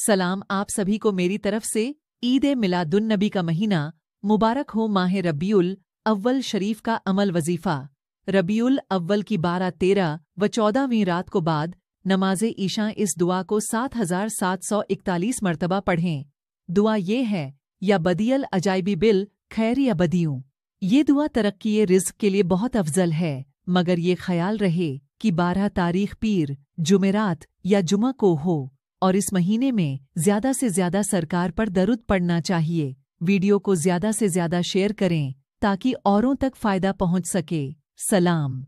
सलाम आप सभी को मेरी तरफ से ईद मिलादुन नबी का महीना मुबारक हो माह रबीउल अव्वल शरीफ का अमल वजीफा रबीउल अव्वल की बारह तेरह व चौदहवीं रात को बाद नमाज ईशा इस दुआ को सात हजार सात सौ इकतालीस मरतबा पढ़ें दुआ ये है या बदियल अजायबी बिल खैर या बदियू ये दुआ तरक्की रिज्क के लिए बहुत अफजल है मगर ये ख्याल रहे कि बारह तारीख पीर जुमेरात या जुमा को हो और इस महीने में ज्यादा से ज्यादा सरकार पर दरुद पड़ना चाहिए वीडियो को ज्यादा से ज्यादा शेयर करें ताकि औरों तक फायदा पहुंच सके सलाम